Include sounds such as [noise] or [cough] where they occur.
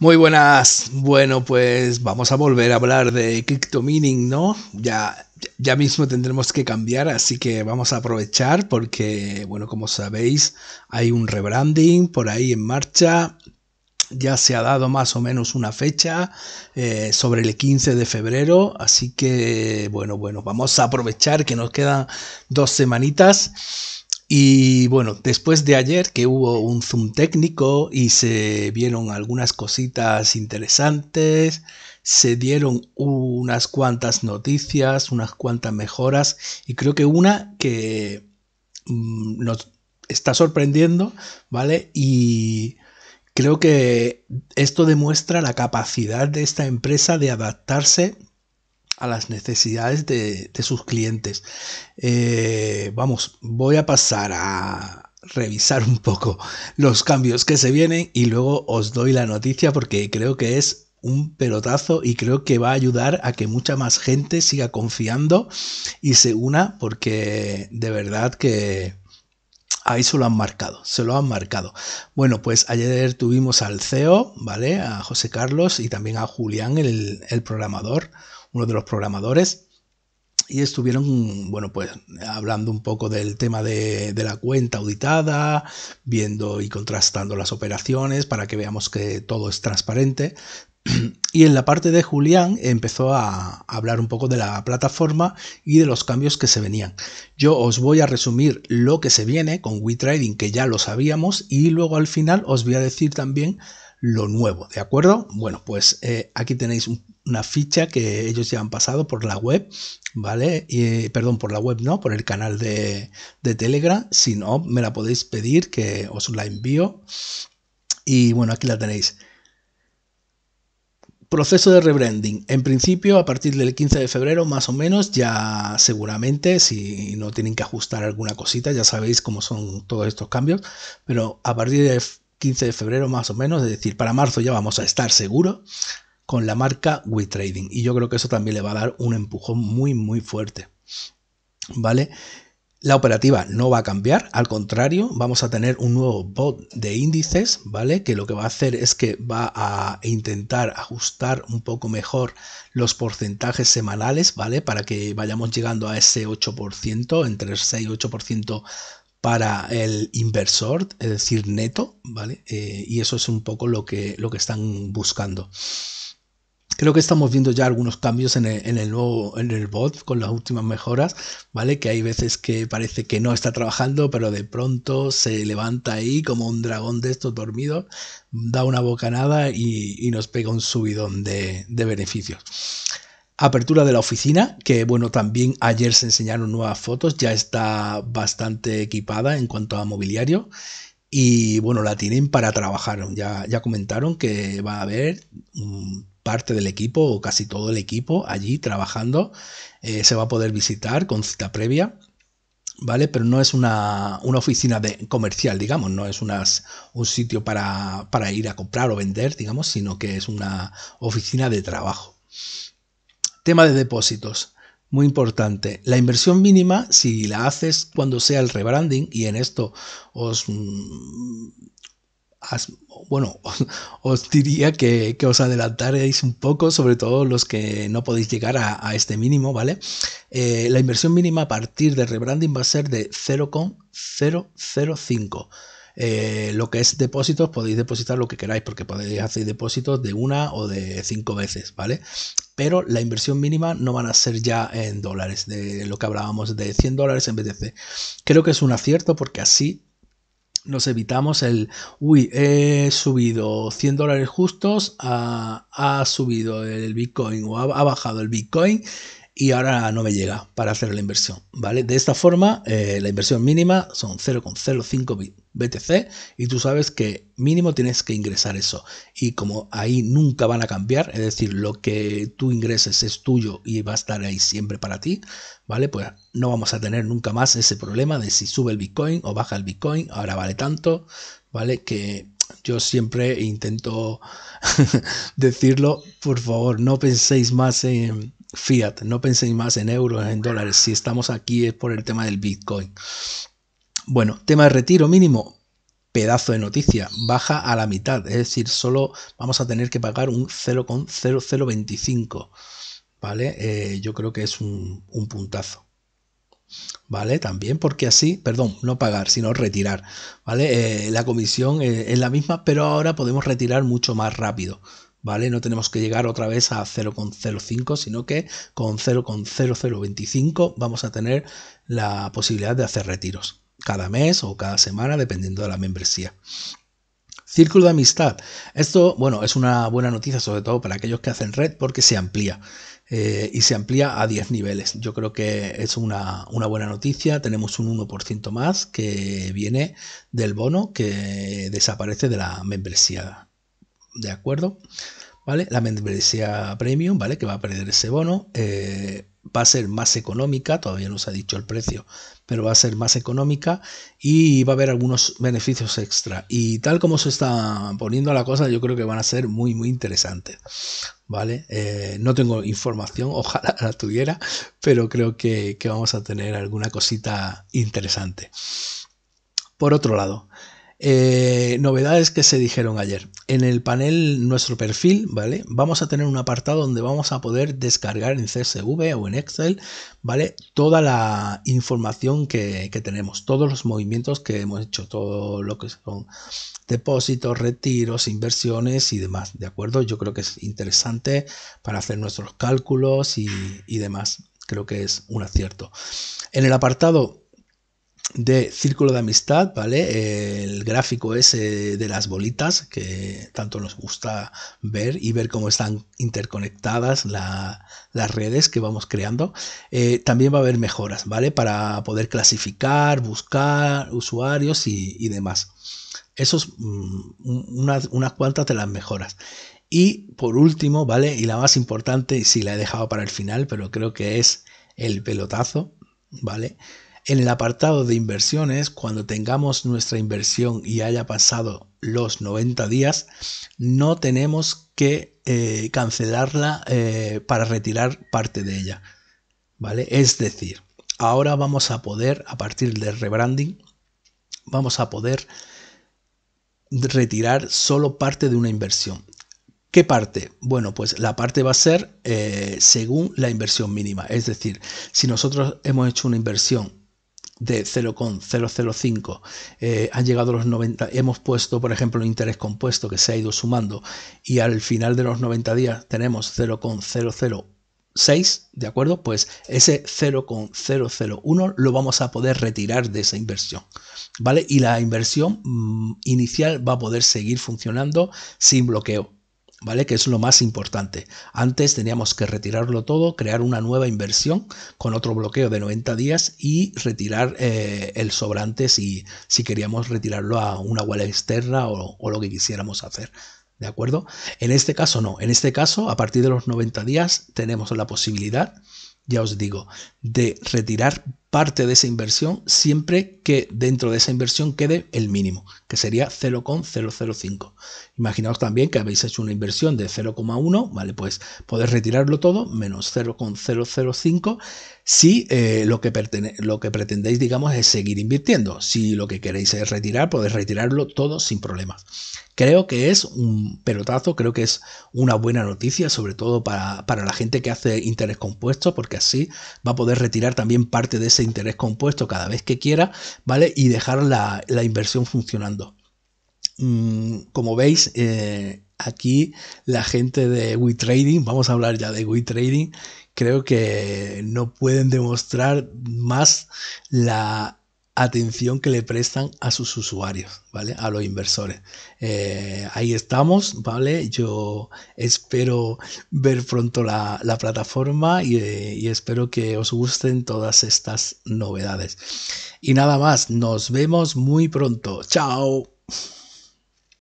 Muy buenas. Bueno, pues vamos a volver a hablar de crypto mining, ¿no? Ya, ya mismo tendremos que cambiar, así que vamos a aprovechar porque, bueno, como sabéis, hay un rebranding por ahí en marcha. Ya se ha dado más o menos una fecha eh, sobre el 15 de febrero, así que, bueno, bueno, vamos a aprovechar que nos quedan dos semanitas y bueno, después de ayer que hubo un zoom técnico y se vieron algunas cositas interesantes, se dieron unas cuantas noticias, unas cuantas mejoras y creo que una que mm, nos está sorprendiendo, ¿vale? Y creo que esto demuestra la capacidad de esta empresa de adaptarse a las necesidades de, sus clientes. Eh, vamos, voy a pasar a, revisar un poco los cambios que se vienen y luego os doy la noticia porque creo que es un pelotazo y creo que va a ayudar a que mucha más gente siga confiando y se una porque de verdad que ahí se lo han marcado, se lo han marcado. Bueno, pues ayer tuvimos al CEO, ¿vale? A José Carlos y también a Julián, el programador uno de los programadores, y estuvieron, bueno, pues hablando un poco del tema de, de, la cuenta auditada, viendo y contrastando las operaciones para que veamos que todo es transparente. [clears throat] Y en la parte de Julián empezó a hablar un poco de la plataforma y de los cambios que se venían. Yo os voy a resumir lo que se viene con WeTrading, que ya lo sabíamos, y luego al final os voy a decir también lo nuevo, ¿de acuerdo? Bueno, pues eh, aquí tenéis una ficha que ellos ya han pasado por la web, ¿vale? Y, perdón, por la web no, por el canal de, de Telegram. Si no, me la podéis pedir que os la envío. Y bueno, aquí la tenéis. Proceso de rebranding. En principio, a partir del 15 de febrero, más o menos, ya seguramente, si no tienen que ajustar alguna cosita, ya sabéis cómo son todos estos cambios, pero a partir de 15 de febrero más o menos, es decir, para marzo ya vamos a estar seguro con la marca WeTrading. Y yo creo que eso también le va a dar un empujón muy, muy fuerte. ¿Vale? La operativa no va a cambiar, al contrario, vamos a tener un nuevo bot de índices, ¿vale? Que lo que va a hacer es que va a intentar ajustar un poco mejor los porcentajes semanales, ¿vale? Para que vayamos llegando a ese 8%, entre el 6 y 8% para el inversor, es decir, neto, ¿vale? Eh, y eso es un poco lo que, lo que están buscando. Creo que estamos viendo ya algunos cambios en el, en el, nuevo, en el bot con las últimas mejoras, ¿vale? Que hay veces que parece que no está trabajando, pero de pronto se levanta ahí como un dragón de estos dormidos, da una bocanada y, nos pega un subidón de, de beneficios. Apertura de la oficina, que bueno, también ayer se enseñaron nuevas fotos, ya está bastante equipada en cuanto a mobiliario. Y bueno, la tienen para trabajar. Ya, ya comentaron que va a haber mm, parte del equipo o casi todo el equipo allí trabajando. Eh, se va a poder visitar con cita previa. ¿vale? Pero no es una, oficina de, comercial, digamos, no es unas, un sitio para, para, ir a comprar o vender, digamos, sino que es una oficina de trabajo. Tema de depósitos. Muy importante. La inversión mínima, si la haces cuando sea el rebranding, y en esto os... Mm, bueno, [laughs] os, diría que, que, os adelantaréis un poco, sobre todo los que no podéis llegar a, este mínimo, ¿vale? Eh, la inversión mínima a partir del rebranding va a ser de 0,005. Eh, lo que es depósitos, podéis depositar lo que queráis, porque podéis hacer depósitos de una o de cinco veces, ¿vale? Pero la inversión mínima no van a ser ya en dólares, de lo que hablábamos de 100 dólares en BTC. Creo que es un acierto porque así nos evitamos el, uy, he subido 100 dólares justos, ha, subido el Bitcoin o ha bajado el Bitcoin y ahora no me llega para hacer la inversión, ¿vale? De esta forma, eh, la inversión mínima son 0,05 BTC y tú sabes que mínimo tienes que ingresar eso. Y como ahí nunca van a cambiar, es decir, lo que tú ingreses es tuyo y va a estar ahí siempre para ti, ¿vale? Pues no vamos a tener nunca más ese problema de si sube el Bitcoin o baja el Bitcoin, ahora vale tanto, ¿vale? Que yo siempre intento [laughs] decirlo, por favor, no penséis más en fiat, no penséis más en euros, en dólares, si estamos aquí es por el tema del Bitcoin. Bueno, tema de retiro mínimo, pedazo de noticia, baja a la mitad, es decir, solo vamos a tener que pagar un 0,0025, ¿vale? Eh, yo creo que es un, puntazo. ¿vale? También porque así, perdón, no pagar, sino retirar, ¿vale? Eh, la comisión eh, es la misma, pero ahora podemos retirar mucho más rápido, ¿vale? No tenemos que llegar otra vez a 0,05, sino que con 0,0025 vamos a tener la posibilidad de hacer retiros cada mes o cada semana, dependiendo de la membresía. Círculo de amistad. Esto, bueno, es una buena noticia, sobre todo para aquellos que hacen red, porque se amplía. Eh, y se amplía a 10 niveles. Yo creo que es una, una buena noticia. Tenemos un 1% más que viene del bono que desaparece de la membresía ¿de acuerdo? ¿Vale? La membresía premium, ¿vale? Que va a perder ese bono. Eh, va a ser más económica, todavía no se ha dicho el precio, pero va a ser más económica y va a haber algunos beneficios extra. Y tal como se está poniendo la cosa, yo creo que van a ser muy, muy interesantes. ¿Vale? Eh, no tengo información, [laughs] ojalá la tuviera, pero creo que vamos a tener alguna cosita interesante. Por otro lado, eh, novedades que se dijeron ayer. En el panel nuestro perfil, ¿vale? Vamos a tener un apartado donde vamos a poder descargar en CSV o en Excel, ¿vale? Toda la información que, tenemos, todos los movimientos que hemos hecho, todo lo que son depósitos, retiros, inversiones y demás, ¿de acuerdo? Yo creo que es interesante para hacer nuestros cálculos y, y demás. Creo que es un acierto. En el apartado de Círculo de Amistad, ¿vale? El gráfico ese de las bolitas que tanto nos gusta ver y ver cómo están interconectadas las redes que vamos creando. Eh, también va a haber mejoras, ¿vale? Para poder clasificar, buscar usuarios y, demás. Eso es mm, unas, cuantas de las mejoras. Y por último, ¿vale? Y la más importante, y si la he dejado para el final, pero creo que es el pelotazo, ¿vale? En el apartado de inversiones, cuando tengamos nuestra inversión y haya pasado los 90 días, no tenemos que eh, cancelarla eh, para retirar parte de ella. ¿Vale? Es decir, ahora vamos a poder, a partir del rebranding, vamos a poder retirar solo parte de una inversión. ¿Qué parte? Bueno, pues la parte va a ser eh, según la inversión mínima. Es decir, si nosotros hemos hecho una inversión de 0,005. Eh, han llegado los 90, hemos puesto, por ejemplo, el interés compuesto que se ha ido sumando y al final de los 90 días tenemos 0,006, ¿de acuerdo? Pues ese 0,001 lo vamos a poder retirar de esa inversión, ¿vale? Y la inversión mm, inicial va a poder seguir funcionando sin bloqueo, ¿vale? Que es lo más importante. Antes teníamos que retirarlo todo, crear una nueva inversión con otro bloqueo de 90 días y retirar eh, el sobrante si, si queríamos retirarlo a una wallet externa o, o lo que quisiéramos hacer. ¿De acuerdo? En este caso no. En este caso, a partir de los 90 días, tenemos la posibilidad, ya os digo, de retirar parte de esa inversión siempre que dentro de esa inversión quede el mínimo, que sería 0,005. Imaginaos también que habéis hecho una inversión de 0,1, ¿vale? Pues podéis retirarlo todo menos 0,005 si eh, lo, que lo que pretendéis, digamos, es seguir invirtiendo. Si lo que queréis es retirar, podéis retirarlo todo sin problemas. Creo que es un pelotazo, creo que es una buena noticia, sobre todo para, para la gente que hace interés compuesto, porque así va a poder retirar también parte de ese interés compuesto cada vez que quiera, ¿vale? Y dejar la, inversión funcionando. Mm, como veis, eh, aquí la gente de WeTrading, vamos a hablar ya de WeTrading, creo que no pueden demostrar más la atención que le prestan a sus usuarios, ¿vale? A los inversores. Eh, ahí estamos, ¿vale? Yo espero ver pronto la, plataforma eh, y, espero que os gusten todas estas novedades. Y nada más, nos vemos muy pronto. ¡Chao!